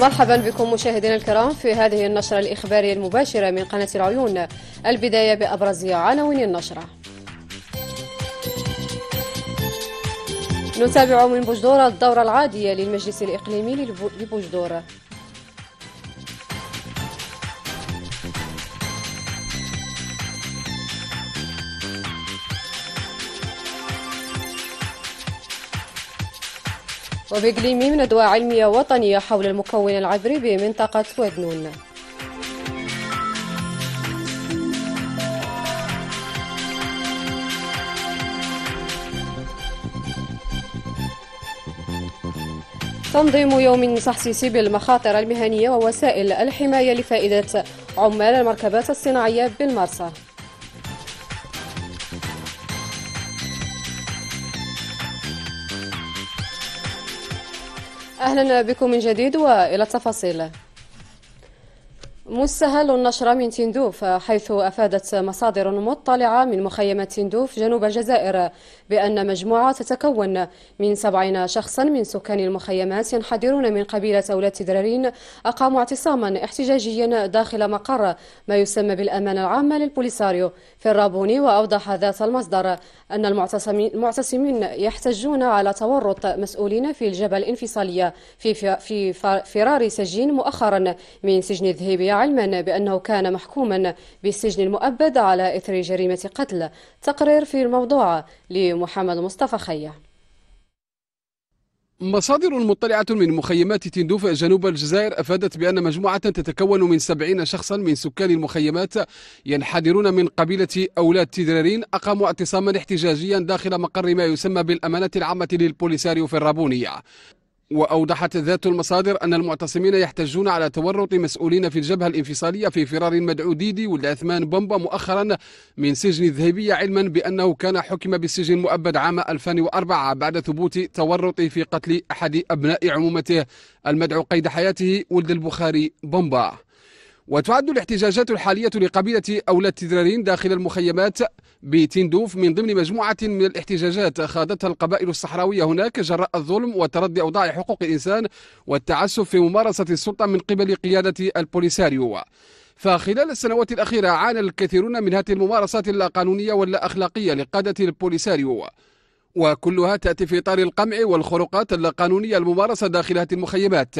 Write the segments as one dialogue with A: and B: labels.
A: مرحبا بكم مشاهدينا الكرام في هذه النشرة الإخبارية المباشرة من قناة العيون البداية بأبرز عناوين النشرة نتابع من بجدورة الدورة العادية للمجلس الإقليمي لبجدورة من ندوة علمية وطنية حول المكون العذري بمنطقة ودنون تنظيم يوم تحسيسي بالمخاطر المهنية ووسائل الحماية لفائدة عمال المركبات الصناعية بالمرسى أهلا بكم من جديد وإلى التفاصيل مستهل النشر من تندوف حيث أفادت مصادر مطلعة من مخيمة تندوف جنوب الجزائر بأن مجموعة تتكون من سبعين شخصا من سكان المخيمات ينحدرون من قبيلة أولاد درارين أقاموا اعتصاما احتجاجيا داخل مقر ما يسمى بالأمانة العامة للبوليساريو في الرابوني وأوضح ذات المصدر أن المعتصمين يحتجون على تورط مسؤولين في الجبل الانفصالية في فرار سجين مؤخرا من سجن الذهبية علما بأنه كان محكوما بالسجن المؤبد على إثر جريمة قتل تقرير في الموضوع لمحمد مصطفى خيه
B: مصادر مطلعة من مخيمات تندوف جنوب الجزائر أفادت بأن مجموعة تتكون من سبعين شخصا من سكان المخيمات ينحدرون من قبيلة أولاد تدرارين أقاموا اعتصاما احتجاجيا داخل مقر ما يسمى بالأمانة العامة للبوليساريو في الرابونية وأوضحت ذات المصادر أن المعتصمين يحتجون على تورط مسؤولين في الجبهة الانفصالية في فرار ديدي والعثمان بومبا مؤخرا من سجن الذهبية علما بأنه كان حكم بالسجن المؤبد عام 2004 بعد ثبوت تورطه في قتل أحد أبناء عمومته المدعو قيد حياته ولد البخاري بومبا وتعد الاحتجاجات الحالية لقبيلة أولاد تدرارين داخل المخيمات بتندوف من ضمن مجموعة من الاحتجاجات خاضتها القبائل الصحراوية هناك جراء الظلم وتردي أوضاع حقوق الإنسان والتعسف في ممارسة السلطة من قبل قيادة البوليساريو فخلال السنوات الأخيرة عانى الكثيرون من هذه الممارسات اللاقانونيه واللا أخلاقية لقادة البوليساريو وكلها تأتي في إطار القمع والخروقات اللاقانونيه الممارسة داخل هذه المخيمات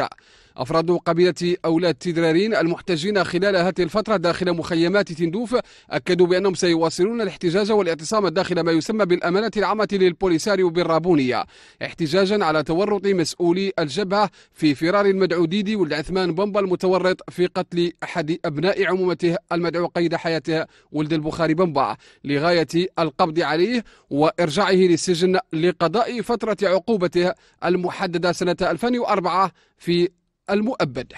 B: أفراد قبيلة أولاد تدرارين المحتجين خلال هذه الفترة داخل مخيمات تندوف أكدوا بأنهم سيواصلون الاحتجاج والاعتصام داخل ما يسمى بالأمانة العامة للبوليساريو بالرابونية احتجاجا على تورط مسؤولي الجبهة في فرار المدعو ديدي والعثمان بومبا المتورط في قتل أحد أبناء عمومته المدعو قيد حياته ولد البخاري بومبا لغاية القبض عليه وإرجاعه للسجن لقضاء فترة عقوبته المحددة سنة 2004 في المؤبد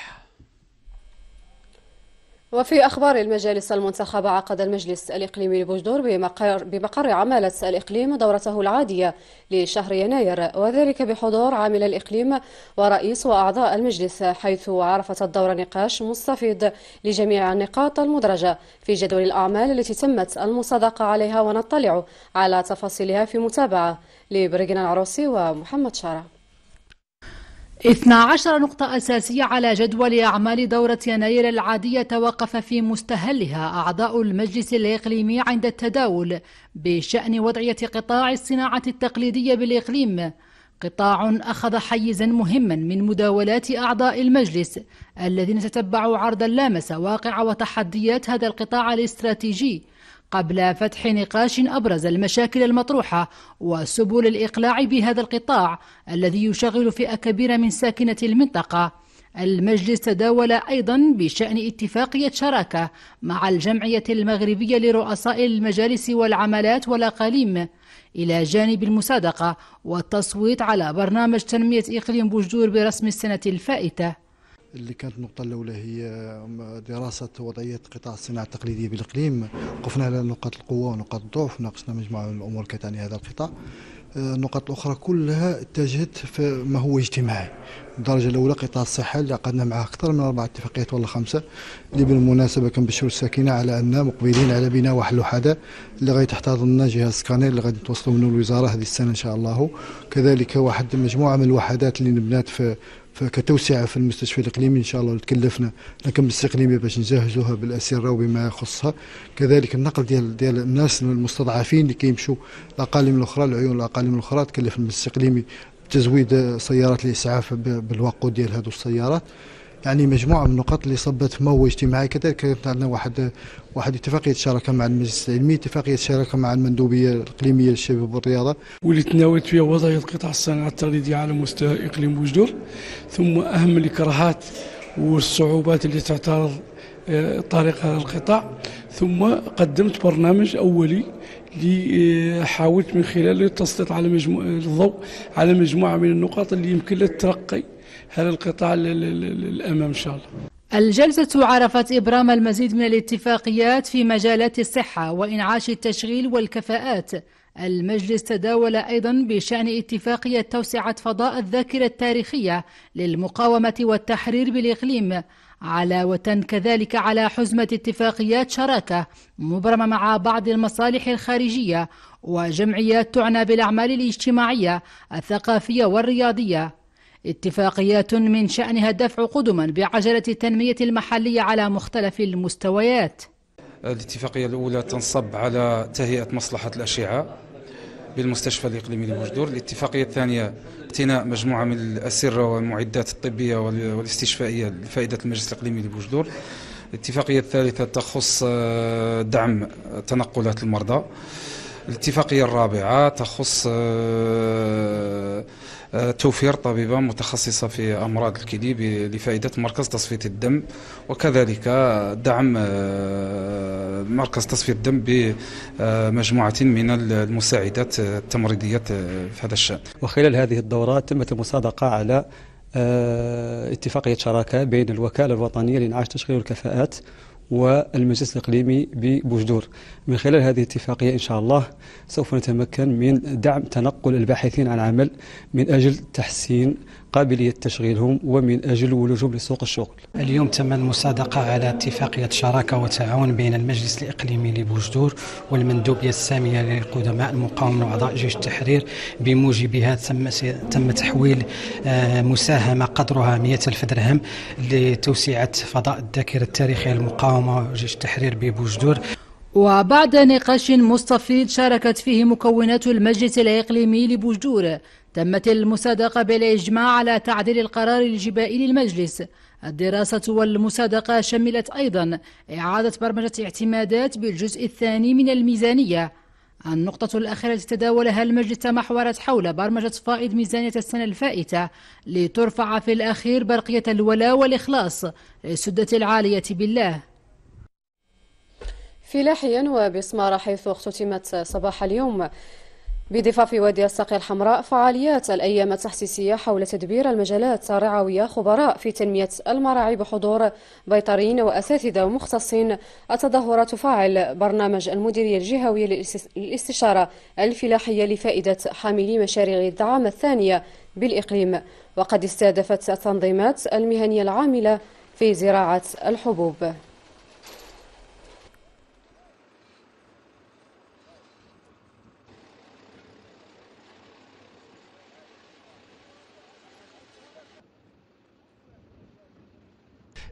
A: وفي أخبار المجالس المنتخبة عقد المجلس الإقليمي لبوجدور بمقر, بمقر عمالة الإقليم دورته العادية لشهر يناير وذلك بحضور عامل الإقليم ورئيس وأعضاء المجلس حيث عرفت الدورة نقاش مستفيد لجميع النقاط المدرجة في جدول الأعمال التي تمت المصادقة عليها ونطلع على تفاصيلها في متابعة لبرجنا العروسي ومحمد شارع
C: 12 نقطة أساسية على جدول أعمال دورة يناير العادية توقف في مستهلها أعضاء المجلس الإقليمي عند التداول بشأن وضعية قطاع الصناعة التقليدية بالإقليم قطاع أخذ حيزا مهما من مداولات أعضاء المجلس الذين تتبعوا عرض لامس واقع وتحديات هذا القطاع الاستراتيجي قبل فتح نقاش أبرز المشاكل المطروحة وسبل الإقلاع بهذا القطاع الذي يشغل فئة كبيرة من ساكنة المنطقة المجلس تداول أيضا بشأن اتفاقية شراكة مع الجمعية المغربية لرؤساء المجالس والعملات والأقاليم إلى جانب المصادقة والتصويت على برنامج تنمية إقليم بوجدور برسم السنة الفائتة
D: اللي كانت النقطة الأولى هي دراسة وضعية قطاع الصناعة التقليدية بالإقليم وقفنا على نقاط القوة ونقاط الضعف ناقشنا مجموعة من الأمور كتعني هذا القطاع آه، النقاط الأخرى كلها اتجهت في ما هو اجتماعي الدرجة الأولى قطاع الصحة اللي عقدنا معها أكثر من أربع اتفاقيات ولا خمسة اللي بالمناسبة كنبشروا الساكنة على أننا مقبلين على بناء واحد الوحدة اللي غادي تحتضن جهاز سكانير اللي غادي توصلوا منه الوزارة هذه السنة إن شاء الله كذلك واحد مجموعة من الوحدات اللي نبنات في فكتوسعه في المستشفى الاقليمي ان شاء الله تكلفنا لكن اقليمي باش نجهزوها بالاسره وبما يخصها كذلك النقل ديال ديال الناس المستضعفين اللي كيمشوا الاقاليم الاخرى العيون الاقاليم الاخرى تكلف المستشفى الاقليمي تزويد سيارات الاسعاف بالوقود ديال هذو السيارات يعني مجموعه من النقاط اللي صبت في موضوع اجتماعي كذلك كانت عندنا واحد واحد اتفاقيه شراكه مع المجلس العلمي اتفاقيه شراكه مع المندوبيه الاقليميه للشباب والرياضه واللي تناولت فيها وضعيه قطاع الصناعه التقليديه على مستوى اقليم بوجدور ثم اهم
E: الاكراهات والصعوبات اللي تعترض آه، طريق هذا القطاع ثم قدمت برنامج اولي اللي آه، حاولت من خلاله التسليط على مجموعه الضوء على مجموعه من النقاط اللي يمكن للترقي هذا القطاع للامام إن شاء الله
C: الجلسة عرفت إبرام المزيد من الاتفاقيات في مجالات الصحة وإنعاش التشغيل والكفاءات المجلس تداول أيضا بشأن اتفاقية توسعة فضاء الذاكرة التاريخية للمقاومة والتحرير بالإقليم علاوة كذلك على حزمة اتفاقيات شراكة مبرمة مع بعض المصالح الخارجية وجمعيات تعنى بالأعمال الاجتماعية الثقافية والرياضية اتفاقيات من شأنها الدفع قدما بعجلة التنمية المحلية على مختلف المستويات
B: الاتفاقية الأولى تنصب على تهيئة مصلحة الأشعة بالمستشفى الإقليمي لبوجدور الاتفاقية الثانية اقتناء مجموعة من الأسرة والمعدات الطبية والاستشفائية لفائدة المجلس الإقليمي لبوجدور الاتفاقية الثالثة تخص آه، دعم تنقلات المرضى الاتفاقية الرابعة تخص آه، آه، توفير طبيبة متخصصة في أمراض الكلي لفائدة مركز تصفية الدم وكذلك دعم آه، مركز تصفية الدم بمجموعة من المساعدات التمريضية في هذا الشأن
F: وخلال هذه الدورة تمت المصادقة على آه، اتفاقية شراكة بين الوكالة الوطنية لإنعاش تشغيل الكفاءات والمجلس الإقليمي ببوجدور من خلال هذه الاتفاقية إن شاء الله سوف نتمكن من دعم تنقل الباحثين عن عمل من أجل تحسين قابلية تشغيلهم ومن أجل ولوجهم لسوق الشغل اليوم تم المصادقة على اتفاقية شراكة وتعاون بين المجلس الإقليمي لبوجدور والمندوبية السامية للقدماء المقاومة وأعضاء جيش التحرير بموجبها تم تم تحويل آه، مساهمة قدرها 100 ألف درهم لتوسعة فضاء الذاكرة التاريخية للمقاومة وجيش التحرير ببوجدور
C: وبعد نقاش مستفيض شاركت فيه مكونات المجلس الإقليمي لبوجدور تمت المصادقة بالإجماع على تعديل القرار الجبائي للمجلس الدراسة والمصادقة شملت أيضا إعادة برمجة اعتمادات بالجزء الثاني من الميزانية النقطة الأخيرة التي تداولها المجلس تمحورت حول برمجة فائض ميزانية السنة الفائتة لترفع في الأخير برقية الولاء والإخلاص للسدة العالية بالله
A: في لاحيا وبسمارة حيث اختتمت صباح اليوم بضفاف وادي الساقية الحمراء فعاليات الأيام التحسيسية حول تدبير المجالات رعوية خبراء في تنمية المراعي بحضور بيطريين وأساتذة ومختصين التظاهرة تفعل برنامج المديرية الجهوية للاستشارة الفلاحية لفائدة حاملي مشاريع الدعم الثانية بالإقليم وقد استهدفت التنظيمات المهنية العاملة في زراعة الحبوب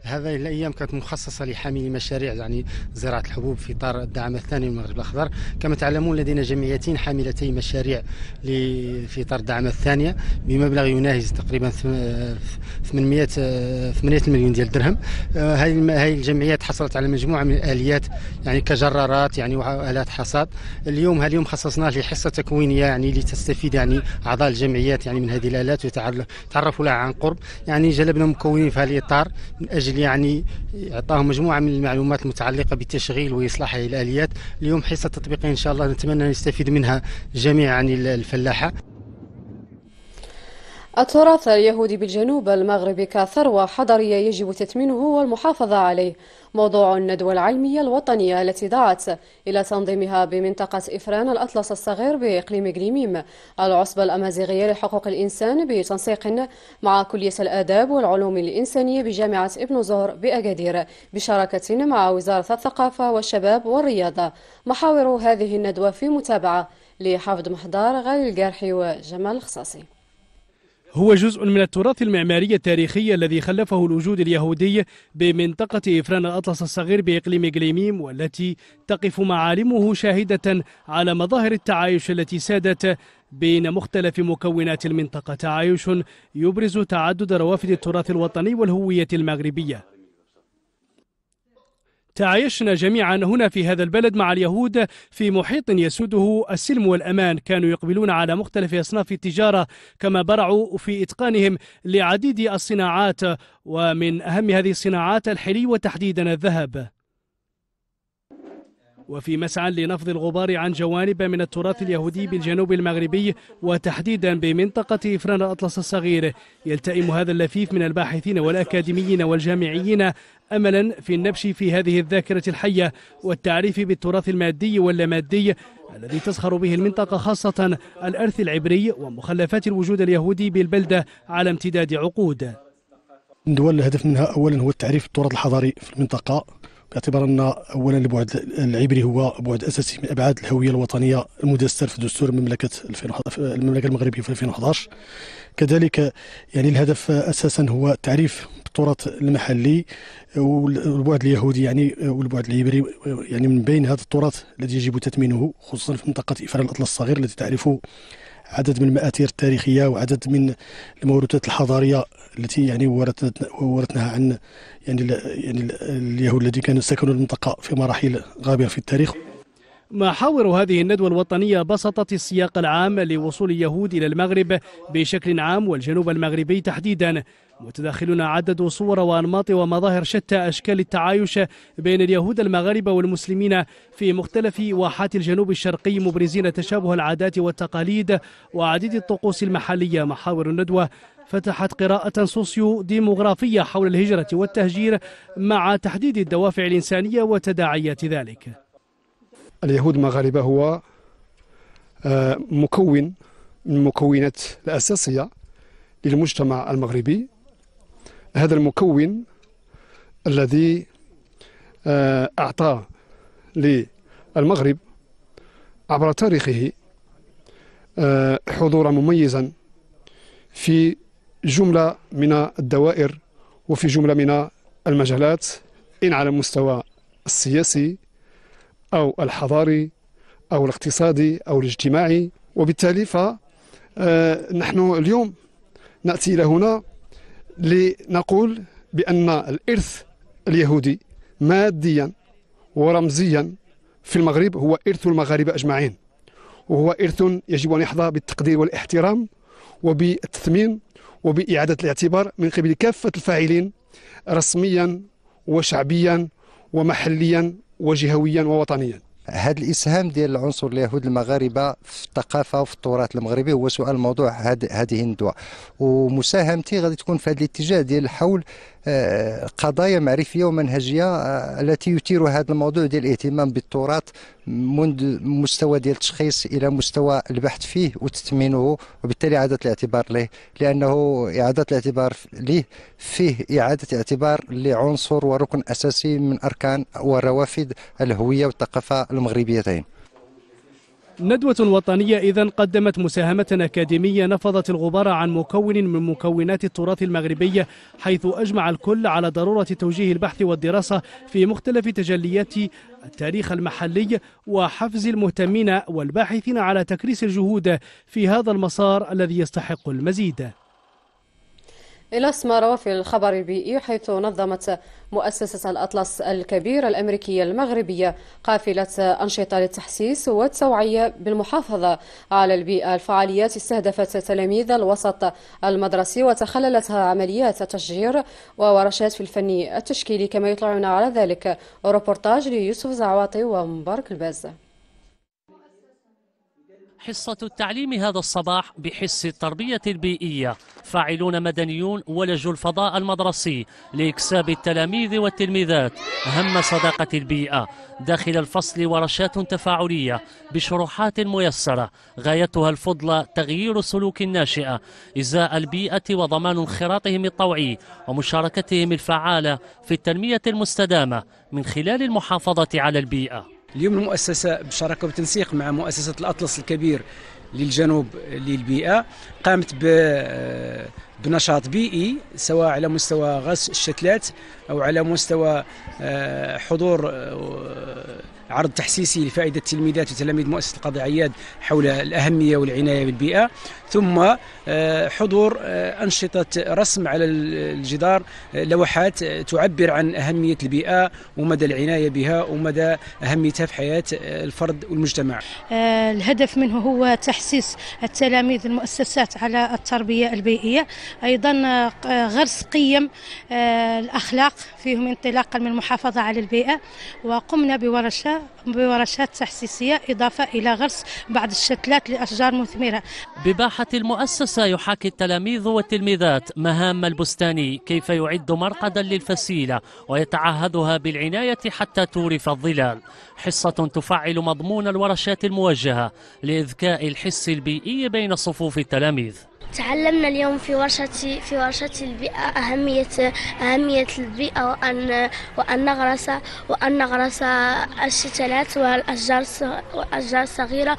D: هذه الايام كانت مخصصه لحاملي مشاريع يعني زراعه الحبوب في اطار الدعم الثاني للمغرب الاخضر كما تعلمون لدينا جمعيتين حاملتي مشاريع في اطار الدعم الثانيه بمبلغ يناهز تقريبا 800 8 مليون ديال الدرهم هذه آه، الجمعيات حصلت على مجموعه من الاليات يعني كجرارات يعني والات حصاد اليوم اليوم خصصناه لحصه تكوينيه يعني لتستفيد يعني اعضاء الجمعيات يعني من هذه الالات ويتعرفوا لها عن قرب يعني جلبنا مكونين في هذا الاطار من اجل اجل يعني اعطاهم مجموعه من المعلومات المتعلقه بتشغيل واصلاح الاليات اليوم حصه تطبيقيه ان شاء الله نتمنى نستفيد منها جميع يعني الفلاحه
A: التراث اليهودي بالجنوب المغربي كثروة حضرية يجب تثمينه والمحافظة عليه موضوع الندوة العلمية الوطنية التي دعت إلى تنظيمها بمنطقة إفران الأطلس الصغير بإقليم قليميم العصبة الأمازيغية لحقوق الإنسان بتنسيق مع كلية الآداب والعلوم الإنسانية بجامعة ابن زهر بأكادير بشراكة مع وزارة الثقافة والشباب والرياضة محاور هذه الندوة في متابعة لحافظ محضار غالي الجارحي وجمال الخصاصي
E: هو جزء من التراث المعماري التاريخي الذي خلفه الوجود اليهودي بمنطقة إفران الأطلس الصغير بإقليم إقليميم والتي تقف معالمه شاهدة على مظاهر التعايش التي سادت بين مختلف مكونات المنطقة تعايش يبرز تعدد روافد التراث الوطني والهوية المغربية تعايشنا جميعا هنا في هذا البلد مع اليهود في محيط يسوده السلم والأمان كانوا يقبلون على مختلف أصناف التجارة كما برعوا في إتقانهم لعديد الصناعات ومن أهم هذه الصناعات الحلي وتحديدا الذهب وفي مسعى لنفض الغبار عن جوانب من التراث اليهودي بالجنوب المغربي وتحديدا بمنطقة إفران الأطلس الصغير يلتئم هذا اللفيف من الباحثين والأكاديميين والجامعيين أملا في النبش في هذه الذاكرة الحية والتعريف بالتراث المادي واللامادي الذي تزخر به المنطقة خاصة الأرث العبري ومخلفات الوجود اليهودي بالبلدة على امتداد عقود
G: الدول الهدف منها أولا هو التعريف بالتراث الحضاري في المنطقة باعتبار ان اولا البعد العبري هو بعد اساسي من ابعاد الهويه الوطنيه المدستر في دستور المملكه المملكه المغربيه في 2011 كذلك يعني الهدف اساسا هو تعريف التراث المحلي والبعد اليهودي يعني والبعد العبري يعني من بين هذا التراث الذي يجب تثمينه خصوصا في منطقه افران الاطلس الصغير التي تعرف عدد من المآثير التاريخية وعدد من الموروثات الحضارية التي يعني ورثناها عن يعني يعني اليهود الذين كانوا سكنوا المنطقة في مراحل غابرة في التاريخ
E: محاور هذه الندوة الوطنية بسطت السياق العام لوصول اليهود إلى المغرب بشكل عام والجنوب المغربي تحديدا متداخلون عدد صور وأنماط ومظاهر شتى أشكال التعايش بين اليهود المغاربة والمسلمين في مختلف واحات الجنوب الشرقي مبرزين تشابه العادات والتقاليد وعديد الطقوس المحلية محاور الندوة فتحت قراءة سوسيو ديموغرافية حول الهجرة والتهجير مع تحديد الدوافع الإنسانية وتداعيات ذلك
G: اليهود المغاربة هو آه، مكون من المكونات الأساسية للمجتمع المغربي هذا المكون الذي آه، أعطى للمغرب عبر تاريخه آه، حضورا مميزا في جملة من الدوائر وفي جملة من المجالات إن على المستوى السياسي أو الحضاري أو الاقتصادي أو الاجتماعي وبالتالي فنحن آه، اليوم نأتي إلى هنا لنقول بأن الإرث اليهودي ماديا ورمزيا في المغرب هو إرث المغاربة أجمعين وهو إرث يجب أن يحظى بالتقدير والاحترام وبالتثمين وبإعادة الاعتبار من قبل كافة الفاعلين رسميا وشعبيا ومحليا وجهويا
D: ووطنيا هذا الاسهام ديال العنصر اليهود المغاربه في الثقافه وفي التراث المغربي هو سؤال موضوع هذه الندوه ومساهمتي غادي تكون في هذا الاتجاه ديال الحول
H: آه، قضايا معرفيه ومنهجيه آه، التي يثير هذا الموضوع ديال الاهتمام بالتراث منذ مستوى ديال التشخيص الى مستوى البحث فيه وتثمينه
D: وبالتالي اعاده الاعتبار له لانه اعاده الاعتبار له فيه
H: اعاده اعتبار لعنصر وركن اساسي من اركان وروافد الهويه والثقافه المغربيتين
E: ندوة وطنية إذا قدمت مساهمة أكاديمية نفضت الغبار عن مكون من مكونات التراث المغربي حيث أجمع الكل على ضرورة توجيه البحث والدراسة في مختلف تجليات التاريخ المحلي وحفز المهتمين والباحثين على تكريس الجهود في هذا المسار الذي يستحق المزيد
A: إلى سمارة في الخبر البيئي حيث نظمت مؤسسة الأطلس الكبير الأمريكية المغربية قافلة أنشطة للتحسيس والتوعية بالمحافظة على البيئة الفعاليات استهدفت تلاميذ الوسط المدرسي وتخللتها عمليات تشجير وورشات في الفن التشكيلي كما يطلعنا على ذلك روبورتاج ليوسف زعواطي ومبارك البازه
H: حصة التعليم هذا الصباح بحس التربية البيئية فاعلون مدنيون ولجوا الفضاء المدرسي لإكساب التلاميذ والتلميذات هم صداقة البيئة داخل الفصل ورشات تفاعلية بشروحات ميسرة غايتها الفضلى تغيير سلوك الناشئة إزاء البيئة وضمان انخراطهم الطوعي ومشاركتهم الفعالة في التنمية المستدامة من خلال المحافظة على البيئة
E: اليوم المؤسسة بشراكة وتنسيق مع مؤسسة الأطلس الكبير للجنوب
F: للبيئة
E: قامت آه، بنشاط بيئي سواء على مستوى غس الشتلات أو على مستوى آه، حضور آه، عرض تحسيسي لفائدة تلميذات وتلاميذ مؤسسة القاضي عياد حول الأهمية والعناية بالبيئة ثم آه، حضور آه، أنشطة رسم على الجدار آه، لوحات تعبر عن أهمية البيئة ومدى العناية بها ومدى أهميتها في حياة الفرد والمجتمع
A: الهدف منه هو تحسيس التلاميذ المؤسسات على التربية البيئية أيضا غرس قيم الأخلاق فيهم انطلاقا من المحافظة على البيئة وقمنا بورشة بورشات تحسيسية إضافة إلى غرس بعض الشتلات لأشجار مثمرة
H: بباحة ساحة المؤسسة يحاكي التلاميذ والتلميذات مهام البستاني كيف يعد مرقدا للفسيلة ويتعهدها بالعناية حتى تورف الظلال حصة تفعل مضمون الورشات الموجهة لإذكاء الحس البيئي بين صفوف التلاميذ
G: تعلمنا اليوم في ورشة في ورشة البيئة أهمية
H: أهمية البيئة وأن وأن نغرس وأن نغرس الشتلات والأشجار والأشجار الصغيرة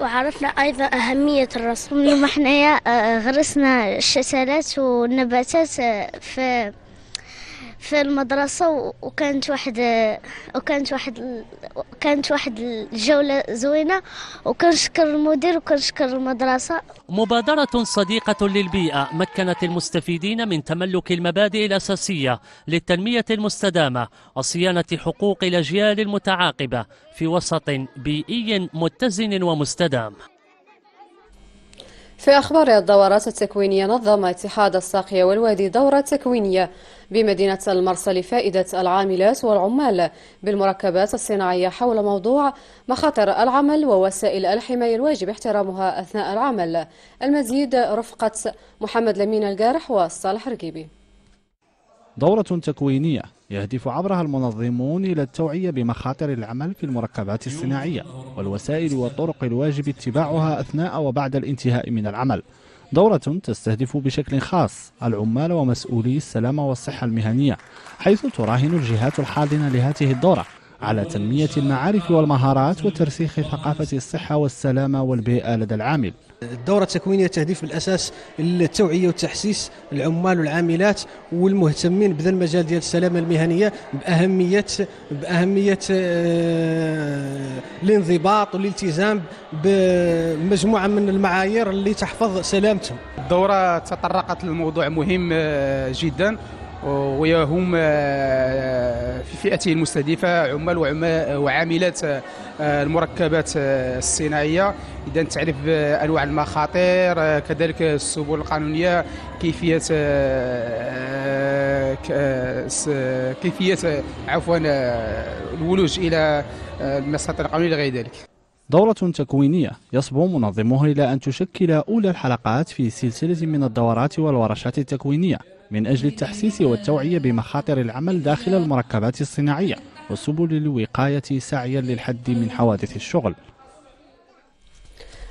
H: وعرفنا أيضا أهمية
G: الرسم. اليوم حنايا آه، غرسنا الشتلات والنباتات آه، في في المدرسة وكانت واحد وكانت واحد كانت واحد الجولة زوينة وكنشكر المدير وكنشكر المدرسة
H: مبادرة صديقة للبيئة مكنت المستفيدين من تملك المبادئ الأساسية للتنمية المستدامة وصيانة حقوق الأجيال المتعاقبة في وسط بيئي متزن ومستدام
A: في أخبار الدورات التكوينية نظم اتحاد الساقية والوادي دورة تكوينية بمدينة المرسى لفائدة العاملات والعمال بالمركبات الصناعية حول موضوع مخاطر العمل ووسائل الحماية الواجب احترامها أثناء العمل المزيد رفقة محمد لمين الجارح وصالح رقيبي
E: دورة تكوينية يهدف عبرها المنظمون إلى التوعية بمخاطر العمل في المركبات الصناعية والوسائل والطرق الواجب اتباعها أثناء وبعد الانتهاء من العمل دورة تستهدف بشكل خاص العمال ومسؤولي السلامة والصحة المهنية حيث تراهن الجهات الحاضنة لهذه الدورة على تنمية المعارف والمهارات وترسيخ ثقافة الصحة والسلامة والبيئة لدى العامل الدورة التكوينية تهدف بالأساس للتوعية وتحسيس العمال والعاملات والمهتمين بهذا المجال ديال السلامة المهنية بأهمية بأهمية آه، الانضباط والالتزام بمجموعة من المعايير
B: اللي تحفظ سلامتهم الدورة تطرقت لموضوع مهم آه، جدا وهم آه، في فئته المستهدفة عمال وعاملات آه، المركبات آه، الصناعية إذا تعرف أنواع المخاطر كذلك السبل القانونية كيفية كيفية عفوا الولوج إلى المساطر القانونية لغير ذلك
E: دورة تكوينية يصبو منظمها إلى أن تشكل أولى الحلقات في سلسلة من الدورات والورشات التكوينية من أجل التحسيس والتوعية بمخاطر العمل داخل المركبات الصناعية وسبل الوقاية سعيا للحد من حوادث الشغل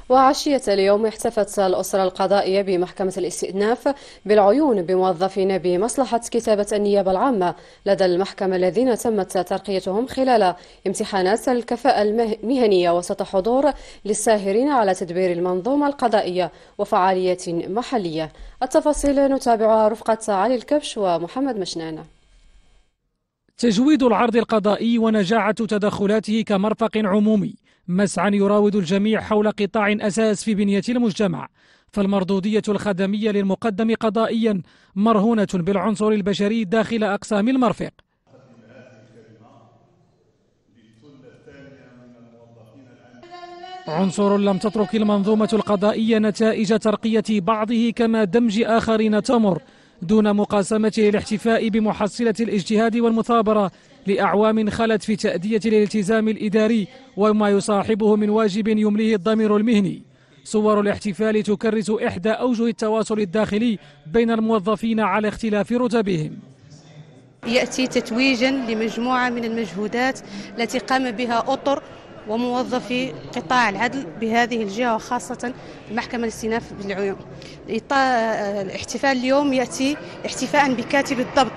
A: وعشية اليوم احتفت الأسرة القضائية بمحكمة الاستئناف بالعيون بموظفين بمصلحة كتابة النيابة العامة لدى المحكمة الذين تمت ترقيتهم خلال امتحانات الكفاءة المهنية وسط حضور للساهرين على تدبير المنظومة القضائية وفعاليات محلية التفاصيل نتابعها رفقة علي الكبش ومحمد مشنانه
F: تجويد العرض القضائي ونجاعة تدخلاته كمرفق عمومي مسعى يراود الجميع حول قطاع أساس في بنية المجتمع فالمردودية الخدمية للمقدم قضائيا مرهونة بالعنصر البشري داخل أقسام المرفق عنصر لم تترك المنظومة القضائية نتائج ترقية بعضه كما دمج آخرين تمر دون مقاسمته الاحتفاء بمحصلة الاجتهاد والمثابرة لأعوام خلت في تأدية الالتزام الإداري وما يصاحبه من واجب يمليه الضمير المهني صور الاحتفال تكرس إحدى أوجه التواصل الداخلي بين الموظفين على اختلاف رتبهم
A: يأتي تتويجا لمجموعة من المجهودات التي قام بها أطر وموظفي قطاع العدل بهذه الجهة وخاصة المحكمة الاستئناف بالعيون الاحتفال اليوم يأتي احتفاء بكاتب الضبط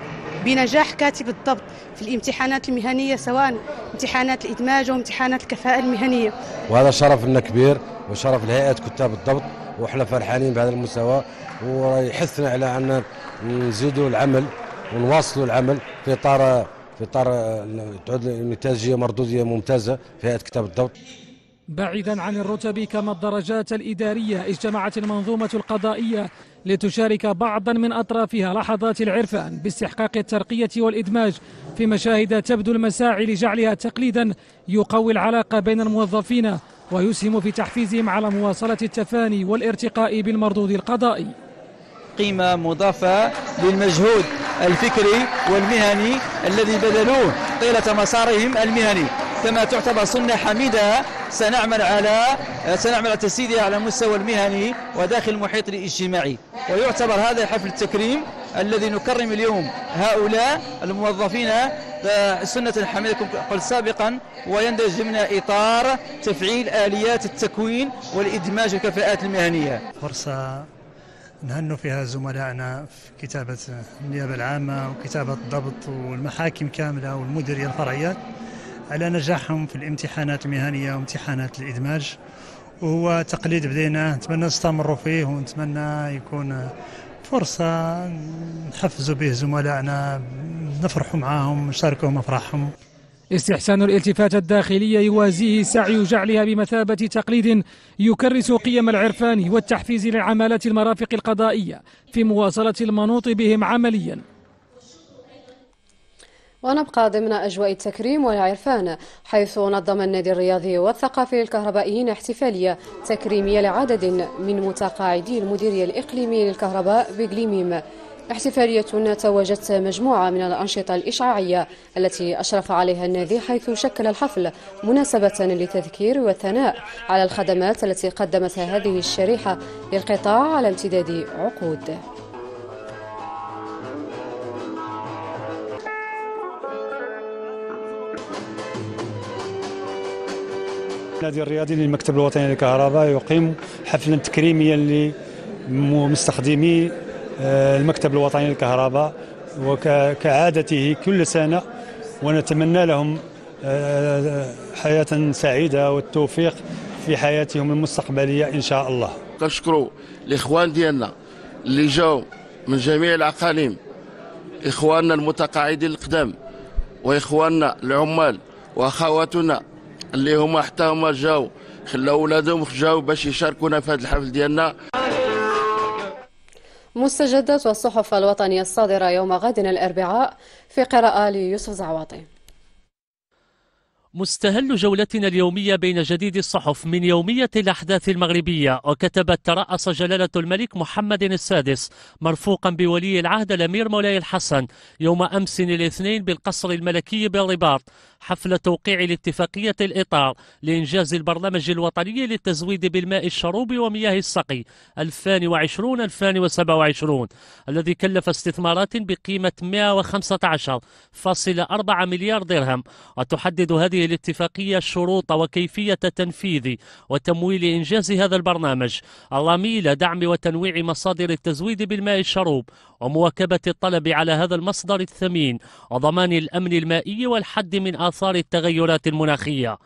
A: بنجاح كاتب الضبط في الامتحانات المهنيه سواء امتحانات الادماج او امتحانات الكفاءه المهنيه. وهذا شرف لنا كبير وشرف لهيئه كتاب الضبط واحنا فرحانين بهذا المستوى ويحثنا على ان نزيدوا العمل
D: ونواصلوا العمل في اطار في اطار تعود النتاجيه مردوديه ممتازه في هيئه كتاب الضبط.
F: بعيدا عن الرتب كما الدرجات الإدارية اجتمعت المنظومة القضائية لتشارك بعضا من أطرافها لحظات العرفان باستحقاق الترقية والإدماج في مشاهد تبدو المساعي لجعلها تقليدا يقوي العلاقة بين الموظفين ويسهم في تحفيزهم على مواصلة التفاني والارتقاء بالمردود القضائي قيمة مضافة للمجهود الفكري والمهني الذي بذلوه طيلة مسارهم المهني كما تعتبر سنة حميدة سنعمل على سنعمل على تسييدها على المستوى المهني وداخل المحيط الاجتماعي ويعتبر هذا حفل التكريم الذي نكرم اليوم هؤلاء الموظفين سنة حميدة قلت سابقا ويندرج ضمن إطار تفعيل آليات التكوين
D: والإدماج الكفاءات المهنية فرصة نهنوا فيها زملائنا في كتابة النيابة العامة وكتابة الضبط والمحاكم كاملة والمديرية الفرعية على نجاحهم في الامتحانات المهنية وامتحانات الإدماج وهو تقليد بديناه نتمنى نستمروا فيه ونتمنى يكون فرصة نحفزوا به زملائنا نفرحوا معاهم نشاركهم أفراحهم استحسان الالتفات الداخلية
F: يوازيه سعي جعلها بمثابة تقليد يكرس قيم العرفان والتحفيز لعمالة المرافق القضائية في مواصلة المنوط بهم عملياً
A: ونبقى ضمن أجواء التكريم والعرفان حيث نظم النادي الرياضي والثقافي للكهربائيين احتفالية تكريمية لعدد من متقاعدي المديرية الإقليمية للكهرباء بقليميم احتفالية تواجدت مجموعة من الأنشطة الإشعاعية التي أشرف عليها النادي حيث شكل الحفل مناسبة للتذكير والثناء على الخدمات التي قدمتها هذه الشريحة للقطاع على امتداد عقود
E: النادي الرياضي للمكتب الوطني للكهرباء يقيم حفلا تكريميا لمستخدمي آه، المكتب الوطني للكهرباء وكعادته كل سنة ونتمنى لهم آه، حياة سعيدة والتوفيق في حياتهم المستقبلية إن شاء الله
D: كنشكروا الإخوان ديالنا اللي جاوا من جميع الأقاليم إخواننا المتقاعدين القدام وإخواننا العمال وأخواتنا اللي هما حتى هما جاو خلاو ولادهم جاو باش يشاركونا في هذا الحفل ديالنا
A: مستجدات الصحف الوطنية الصادرة يوم غد الأربعاء في قراءة ليوسف زعواطي
H: مستهل جولتنا اليومية بين جديد الصحف من يومية الأحداث المغربية وكتبت ترأس جلالة الملك محمد السادس مرفوقا بولي العهد الأمير مولاي الحسن يوم أمس الاثنين بالقصر الملكي بالرباط حفل توقيع الاتفاقية الإطار لإنجاز البرنامج الوطني للتزويد بالماء الشروب ومياه السقي 2020-2027 الذي كلف استثمارات بقيمة 115.4 مليار درهم وتحدد هذه هذه الاتفاقية شروط وكيفية تنفيذ وتمويل إنجاز هذا البرنامج الرامي إلى دعم وتنويع مصادر التزويد بالماء الشروب ومواكبة الطلب على هذا المصدر الثمين وضمان الأمن المائي والحد من آثار التغيرات المناخية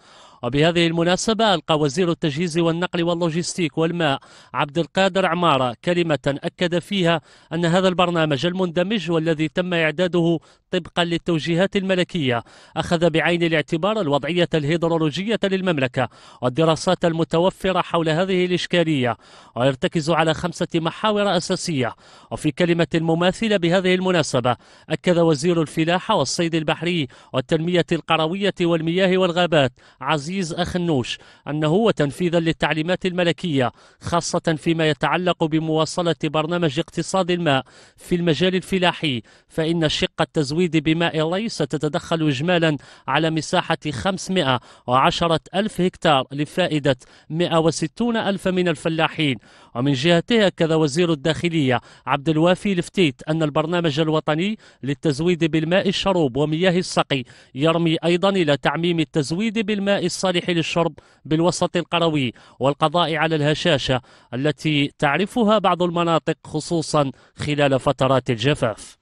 H: وبهذه المناسبة ألقى وزير التجهيز والنقل واللوجستيك والماء عبد القادر عمارة كلمة أكد فيها أن هذا البرنامج المندمج والذي تم إعداده طبقا للتوجيهات الملكية أخذ بعين الاعتبار الوضعية الهيدرولوجية للمملكة والدراسات المتوفرة حول هذه الإشكالية ويرتكز على خمسة محاور أساسية وفي كلمة مماثلة بهذه المناسبة أكد وزير الفلاحة والصيد البحري والتنمية القروية والمياه والغابات عزيز عزيز أخنوش أنه وتنفيذا للتعليمات الملكية خاصة فيما يتعلق بمواصلة برنامج اقتصاد الماء في المجال الفلاحي فإن شقة التزويد بماء الري ستتدخل إجمالا على مساحة 510 ألف هكتار لفائدة 160 ألف من الفلاحين ومن جهتها كذا وزير الداخلية عبد الوافي لفتيت أن البرنامج الوطني للتزويد بالماء الشروب ومياه السقي يرمي أيضا إلى تعميم التزويد بالماء السقي الصالح للشرب بالوسط القروي والقضاء على الهشاشة التي تعرفها بعض المناطق خصوصا خلال فترات الجفاف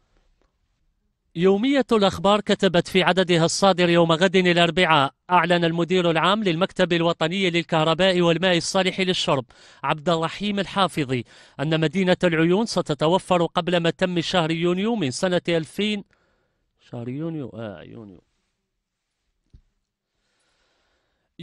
H: يومية الأخبار كتبت في عددها الصادر يوم غد الأربعاء أعلن المدير العام للمكتب الوطني للكهرباء والماء الصالح للشرب عبد الرحيم الحافظي أن مدينة العيون ستتوفر قبل ما تم شهر يونيو من سنة 2000 شهر يونيو آه يونيو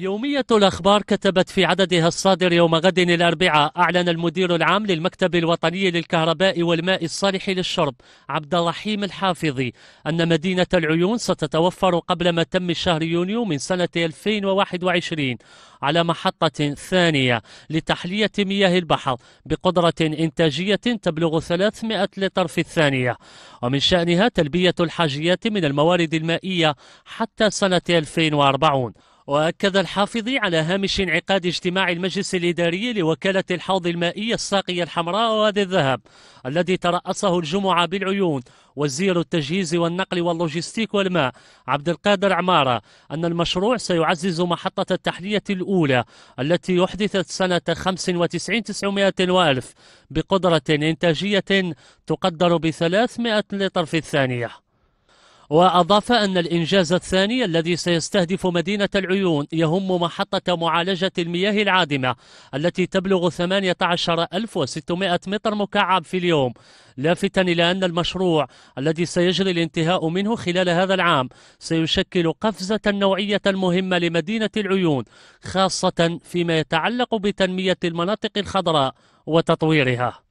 H: يومية الأخبار كتبت في عددها الصادر يوم غد الأربعاء أعلن المدير العام للمكتب الوطني للكهرباء والماء الصالح للشرب عبد الرحيم الحافظي أن مدينة العيون ستتوفر قبل ما تم شهر يونيو من سنة 2021 على محطة ثانية لتحلية مياه البحر بقدرة إنتاجية تبلغ 300 لتر في الثانية ومن شأنها تلبية الحاجيات من الموارد المائية حتى سنة 2040 وأكد الحافظي على هامش انعقاد اجتماع المجلس الإداري لوكالة الحوض المائي الساقية الحمراء وادي الذهب الذي ترأسه الجمعة بالعيون وزير التجهيز والنقل واللوجستيك والماء عبد القادر عمارة أن المشروع سيعزز محطة التحلية الأولى التي أحدثت سنة 95 900 وألف بقدرة إنتاجية تقدر ب 300 لتر في الثانية وأضاف أن الإنجاز الثاني الذي سيستهدف مدينة العيون يهم محطة معالجة المياه العادمة التي تبلغ 18600 متر مكعب في اليوم لافتا إلى أن المشروع الذي سيجري الانتهاء منه خلال هذا العام سيشكل قفزة نوعية مهمة لمدينة العيون خاصة فيما يتعلق بتنمية المناطق الخضراء وتطويرها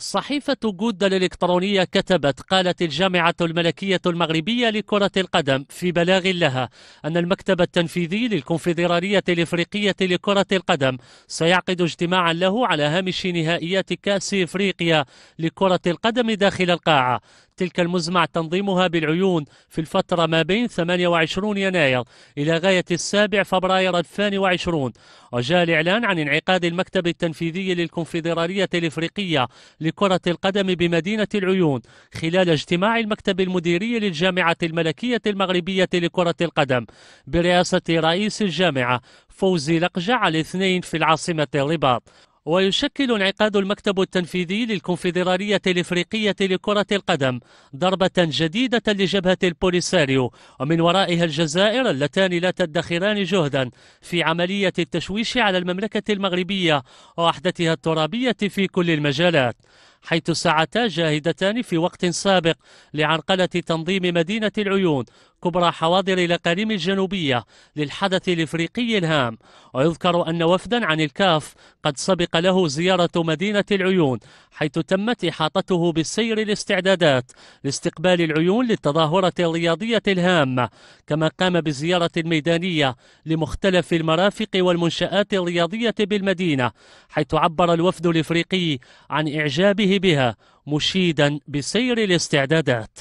H: صحيفة جودة الإلكترونية كتبت قالت الجامعة الملكية المغربية لكرة القدم في بلاغ لها أن المكتب التنفيذي للكونفدرالية الإفريقية لكرة القدم سيعقد اجتماعا له على هامش نهائيات كأس إفريقيا لكرة القدم داخل القاعة تلك المزمع تنظيمها بالعيون في الفترة ما بين 28 يناير إلى غاية السابع فبراير 2020 وجاء الإعلان عن انعقاد المكتب التنفيذي للكونفدرالية الإفريقية لكرة القدم بمدينة العيون خلال اجتماع المكتب المديري للجامعة الملكية المغربية لكرة القدم برئاسة رئيس الجامعة فوزي لقجع الاثنين في العاصمة الرباط ويشكل انعقاد المكتب التنفيذي للكونفدرالية الإفريقية لكرة القدم ضربة جديدة لجبهة البوليساريو ومن ورائها الجزائر اللتان لا تدخران جهدا في عملية التشويش على المملكة المغربية ووحدتها الترابية في كل المجالات حيث سعتا جاهدتان في وقت سابق لعرقلة تنظيم مدينة العيون كبرى حواضر الأقاليم الجنوبية للحدث الإفريقي الهام ويذكر أن وفدا عن الكاف قد سبق له زيارة مدينة العيون حيث تمت إحاطته بالسير الاستعدادات لاستقبال العيون للتظاهرة الرياضية الهامة كما قام بزيارة ميدانية لمختلف المرافق والمنشآت الرياضية بالمدينة حيث عبر الوفد الإفريقي عن إعجابه بها مشيدا بسير الاستعدادات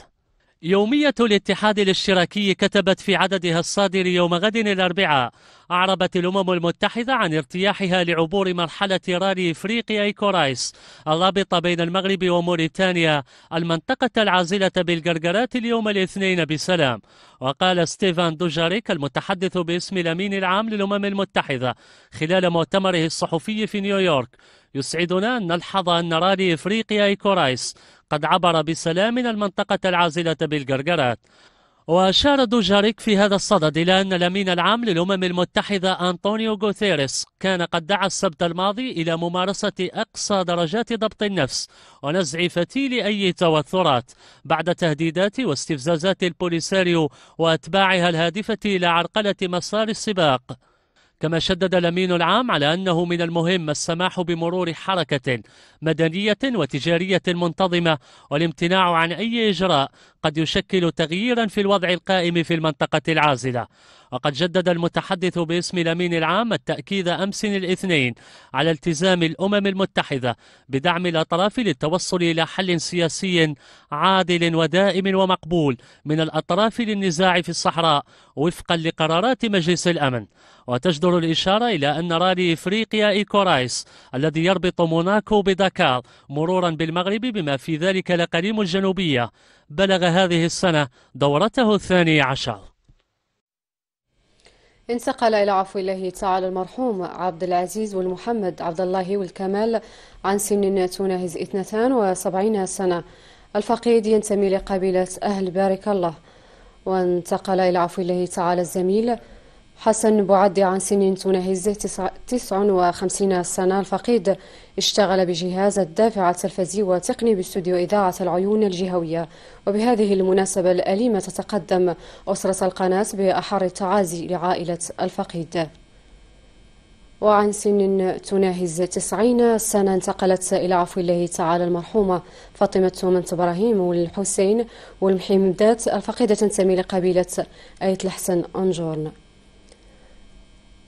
H: يومية الاتحاد الاشتراكي كتبت في عددها الصادر يوم غد الأربعاء أعربت الأمم المتحدة عن ارتياحها لعبور مرحلة رالي إفريقيا إيكورايس الرابطة بين المغرب وموريتانيا المنطقة العازلة بالجرجرات اليوم الاثنين بسلام وقال ستيفان دوجاريك المتحدث باسم الأمين العام للأمم المتحدة خلال مؤتمره الصحفي في نيويورك يسعدنا أن نلحظ أن رالي إفريقيا إيكورايس قد عبر بسلام المنطقة العازلة بالجرجرات وأشار دوجاريك في هذا الصدد إلى أن الأمين العام للأمم المتحدة أنطونيو غوثيريس كان قد دعا السبت الماضي إلى ممارسة أقصى درجات ضبط النفس ونزع فتيل أي توترات بعد تهديدات واستفزازات البوليساريو وأتباعها الهادفة إلى عرقلة مسار السباق كما شدد الأمين العام على أنه من المهم السماح بمرور حركة مدنية وتجارية منتظمة والامتناع عن أي إجراء قد يشكل تغييرا في الوضع القائم في المنطقة العازلة وقد جدد المتحدث باسم الأمين العام التأكيد أمس الاثنين على التزام الأمم المتحدة بدعم الأطراف للتوصل إلى حل سياسي عادل ودائم ومقبول من الأطراف للنزاع في الصحراء وفقا لقرارات مجلس الأمن وتجدر الإشارة إلى أن رالي إفريقيا إيكورايس الذي يربط موناكو بداكار مرورا بالمغرب بما في ذلك الأقاليم الجنوبية بلغ هذه السنة دورته الثاني عشر
A: انتقل إلى عفو الله تعالى المرحوم عبد العزيز والمحمد عبد الله والكمال عن سن تناهز 72 سنة الفقيد ينتمي لقبيلة أهل بارك الله وانتقل إلى عفو الله تعالى الزميل حسن بعدي عن سنين تناهز 59 سنة الفقيد اشتغل بجهاز الدافع التلفزي وتقني باستوديو إذاعة العيون الجهوية وبهذه المناسبة الأليمة تتقدم أسرة القناة بأحر التعازي لعائلة الفقيد وعن سن تناهز تسعين سنة انتقلت إلى عفو الله تعالى المرحومة فاطمة منت إبراهيم والحسين والمحمدات الفقيدة تنتمي لقبيلة آية الحسن أنجورن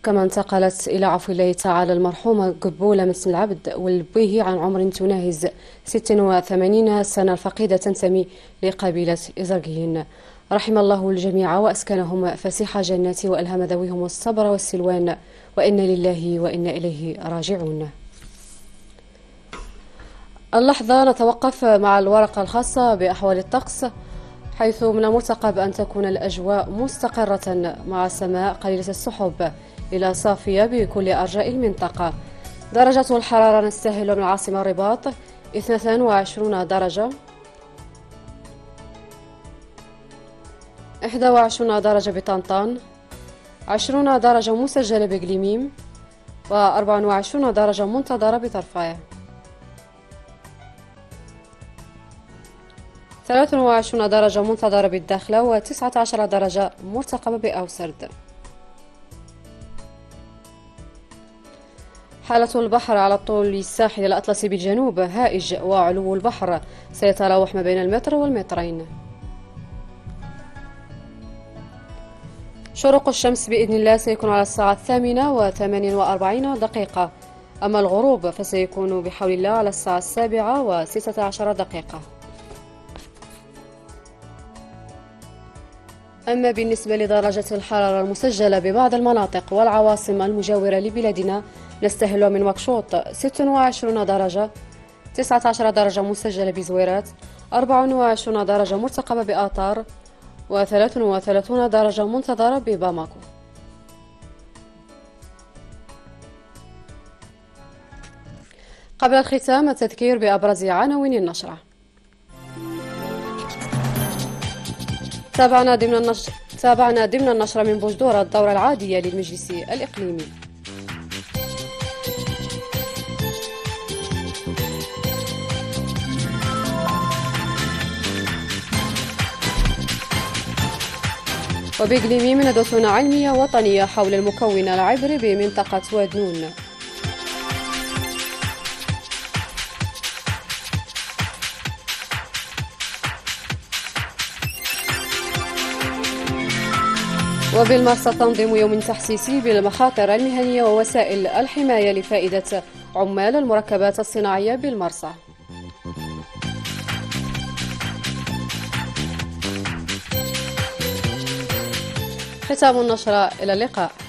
A: كما انتقلت إلى عفو الله تعالى المرحومة قبولة مسم العبد والبيه عن عمر تناهز 86 سنة الفقيدة تنتمي لقبيلة إزرقيين رحم الله الجميع وأسكنهم فسيح جناتي وألهم ذويهم الصبر والسلوان وإن لله وإن إليه راجعون اللحظة نتوقف مع الورقة الخاصة بأحوال الطقس حيث من المرتقب أن تكون الأجواء مستقرة مع السماء قليلة السحب إلى صافية بكل أرجاء المنطقة درجة الحرارة نستهل من العاصمة الرباط 22 درجة 21 درجة بطنطان 20 درجة مسجلة بقليميم و 24 درجة منتظرة بطرفاية 23 درجة منتظرة بالداخلة و 19 درجة مرتقبة بأوسرد حالة البحر على طول الساحل الأطلسي بالجنوب هائج وعلو البحر سيتراوح ما بين المتر والمترين شروق الشمس بإذن الله سيكون على الساعة الثامنة وثمانين وأربعين دقيقة أما الغروب فسيكون بحول الله على الساعة السابعة وستة عشر دقيقة أما بالنسبة لدرجة الحرارة المسجلة ببعض المناطق والعواصم المجاورة لبلادنا نستهل من مكشوط 26 درجة 19 درجة مسجلة بزويرات 24 درجة مرتقبة بآثار و 33 درجة منتظرة بباماكو قبل الختام التذكير بأبرز عناوين النشرة تابعنا ضمن النشر تابعنا ضمن النشرة من بوجدور الدورة العادية للمجلس الإقليمي وبإقليمي دوسون علمية وطنية حول المكون العبري بمنطقة نون وبالمرصد تنظيم يوم تحسيسي بالمخاطر المهنية ووسائل الحماية لفائدة عمال المركبات الصناعية بالمرصد ختام النشرة إلى اللقاء